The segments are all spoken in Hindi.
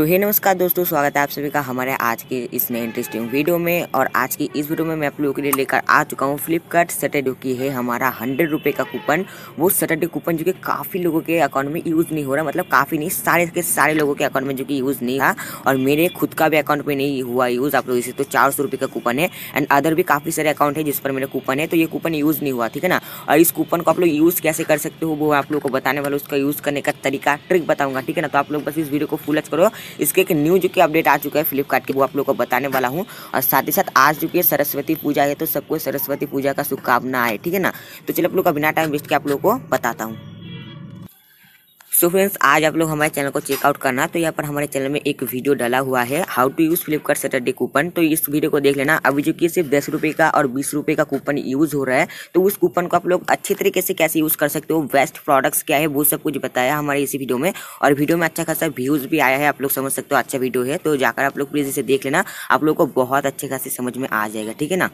सो ही नमस्कार दोस्तों स्वागत है आप सभी का हमारे आज के इस नए इंटरेस्टिंग वीडियो में और आज की इस वीडियो में मैं आप लोगों के लिए लेकर आ चुका हूँ फ्लिपकार्ट सैटरडे की है हमारा हंड्रेड रुपये का कूपन वो सैटरडे कूपन जो कि काफ़ी लोगों के अकाउंट में यूज़ नहीं हो रहा मतलब काफ़ी नहीं सारे के सारे लोगों के अकाउंट में जो कि यूज़ नहीं हुआ और मेरे खुद का भी अकाउंट में नहीं हुआ यूज़ आप लोग इसे तो चार सौ का कूपन है एंड अदर भी काफ़ी सारे अकाउंट है जिस पर मेरा कूपन है तो ये कूपन यूज़ नहीं हुआ ठीक है ना और इस कूपन को आप लोग यूज़ कैसे कर सकते हो वो आप लोग को बताने वाले उसका यूज़ करने का तरीका ट्रिक बताऊँगा ठीक है ना तो आप लोग बस इस वीडियो को फुल करो इसके एक न्यू जो कि अपडेट आ चुका है फ्लिपकार्ट के वो आप लोग को बताने वाला हूँ और साथ ही साथ आज जो कि सरस्वती पूजा है तो सबको सरस्वती पूजा का शुभकामना आए ठीक है ना तो चलो आप लोग का बिना टाइम वेस्ट के आप लोग को बताता हूँ सो फ्रेंड्स आज आप लोग हमारे चैनल को चेकआउट करना तो यहाँ पर हमारे चैनल में एक वीडियो डाला हुआ है how to use Flipkart Saturday coupon तो इस वीडियो को देख लेना अभी जो कि सिर्फ दस रुपये का और बीस रुपये का कूपन यूज़ हो रहा है तो उस कूपन को आप लोग अच्छे तरीके से कैसे यूज़ कर सकते हो बेस्ट प्रोडक्ट्स क्या है वो सब कुछ बताया हमारे इसी वीडियो में और वीडियो में अच्छा खासा व्यूज़ भी आया है आप लोग समझ सकते हो अच्छा वीडियो है तो जाकर आप लोग प्लीज़ इसे देख लेना आप लोग को बहुत अच्छे खासे समझ में आ जाएगा ठीक है ना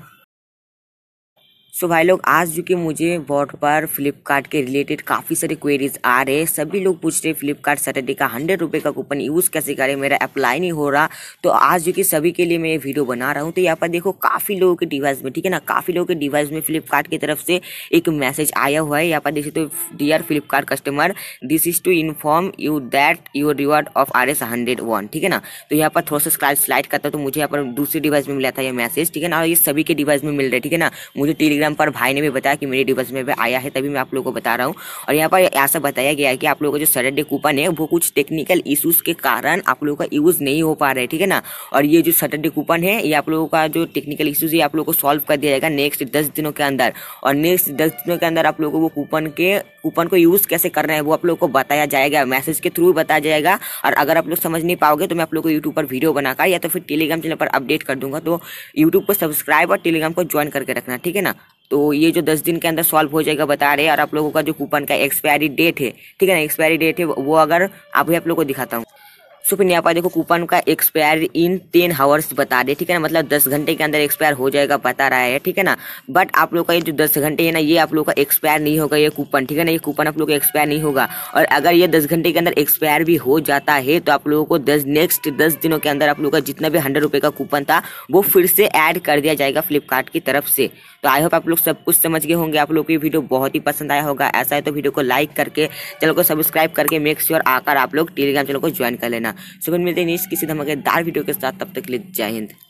सो so भाई लोग आज जो कि मुझे वॉट पर फ्लिपकार्ट के रिलेटेड काफ़ी सारे क्वेरीज आ रहे हैं सभी लोग पूछ रहे फ्लिपकार्ट सैटरडे का हंड्रेड रुपये का कूपन यूज़ कैसे करें मेरा अप्लाई नहीं हो रहा तो आज जो कि सभी के लिए मैं ये वीडियो बना रहा हूँ तो यहाँ पर देखो काफ़ी लोगों के डिवाइस में ठीक है ना काफ़ी लोगों के डिवाइस में फ्लिपकार्ट की तरफ से एक मैसेज आया हुआ है यहाँ पर देखिए तो dear Flipkart customer this is to inform you that your reward of R S hundred one ठीक है ना तो यहाँ पर थोड़ा सा स्लाइड स्लाइड करता तो मुझे यहाँ पर दूसरे डिवाइस में मिला था ये मैसेज ठीक है ना और ये सभी के डिवाइस में मिल रहा है ठीक है ना मुझे टेलीग्राम टेलीग्राम पर भाई ने भी बताया कि मेरे डिवाइस में भी आया है तभी मैं आप लोगों को बता रहा हूँ और यहाँ पर ऐसा बताया गया है कि आप लोगों का जो सैटरडे कूपन है वो कुछ टेक्निकल इशूज़ के कारण आप लोगों का यूज़ नहीं हो पा रहा है ठीक है ना और ये जो सैटरडे कूपन है ये आप लोगों का जो टेक्निकल इशूज़ है आप लोगों को सॉल्व कर दिया जाएगा नेक्स्ट दस दिनों के अंदर और नेक्स्ट दस दिनों के अंदर आप लोगों को वो कूपन के कूपन को यूज़ कैसे करना है वो आप लोगों को बताया जाएगा मैसेज के थ्रू बताया जाएगा और अगर आप लोग समझ नहीं पाओगे तो मैं आप लोग को यूट्यूब पर वीडियो बनाकर या तो फिर टेलीग्राम चैनल पर अपडेट कर दूंगा तो यूट्यूब को सब्सक्राइब और टेलीग्राम को ज्वाइन करके रखना ठीक है ना तो ये जो दस दिन के अंदर सॉल्व हो जाएगा बता रहे हैं और आप लोगों का जो कूपन का एक्सपायरी डेट है ठीक है ना एक्सपायरी डेट है वो अगर अभी आप लोग को दिखाता हूँ सो फिर यहाँ देखो कूपन का एक्सपायर इन टेन हावर्स बता दे ठीक है ना मतलब दस घंटे के अंदर एक्सपायर हो जाएगा बता रहा है ठीक है ना बट आप लोग का ये जो दस घंटे है ना ये आप लोग का एक्सपायर नहीं होगा ये कूपन ठीक है ना ये कूपन आप लोग का एक्सपायर नहीं होगा और अगर ये दस घंटे के अंदर एक्सपायर भी हो जाता है तो आप लोगों को दस नेक्स्ट दस दिनों के अंदर आप लोग का जितना भी हंड्रेड रुपये का कूपन था वो फिर से ऐड कर दिया जाएगा फ्लिपकार्ट की तरफ से तो आई होप आप लोग सब कुछ समझ गए होंगे आप लोग को ये वीडियो बहुत ही पसंद आया होगा ऐसा है तो वीडियो को लाइक करके चैनल को सब्सक्राइब करके मेक श्योर आकर आप लोग टेलीग्राम चैनल को ज्वाइन कर लेना सुगन मिलते हैं नेक्स्ट किसी धमाकेदार वीडियो के साथ तब तक के लिए जय हिंद